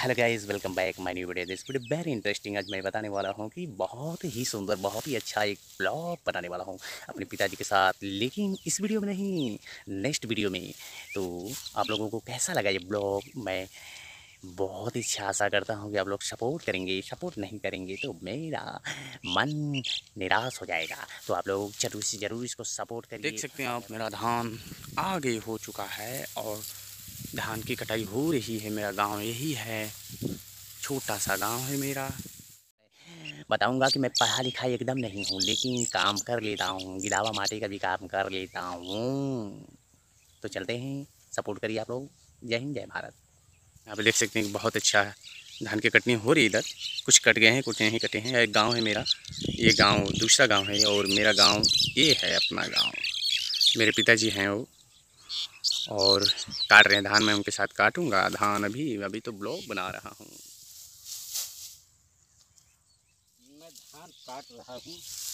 hello guys welcome back my new video this video very interesting आज मैं बताने वाला हूँ कि बहुत ही सुंदर बहुत ही अच्छा एक ब्लॉग बनाने वाला हूँ अपने पिताजी के साथ लेकिन इस वीडियो में नहीं नेक्स्ट वीडियो में तो आप लोगों को कैसा लगा ये ब्लॉग मैं बहुत ही अच्छा आशा करता हूँ कि आप लोग सपोर्ट करेंगे सपोर्ट नहीं करेंगे तो मेरा मन निराश हो जाएगा तो आप लोग जरूर से ज़रूर इसको सपोर्ट करेंगे देख सकते हैं आप मेरा धान आगे हो चुका है और धान की कटाई हो रही है मेरा गांव यही है छोटा सा गांव है मेरा बताऊंगा कि मैं पढ़ा लिखा एकदम नहीं हूँ लेकिन काम कर लेता हूँ गिरावा माटी का भी काम कर लेता हूँ तो चलते हैं सपोर्ट करिए आप लोग जय हिंद जय भारत आप देख सकते हैं बहुत अच्छा धान की कटनी हो रही है इधर कुछ कट गए हैं कुछ नहीं कटे हैं एक गांव है मेरा ये गांव दूसरा गांव है और मेरा गांव ये है अपना गांव मेरे पिताजी हैं वो और काट रहे हैं धान मैं उनके साथ काटूंगा धान अभी अभी तो ब्लॉग बना रहा हूँ मैं धान काट रहा हूँ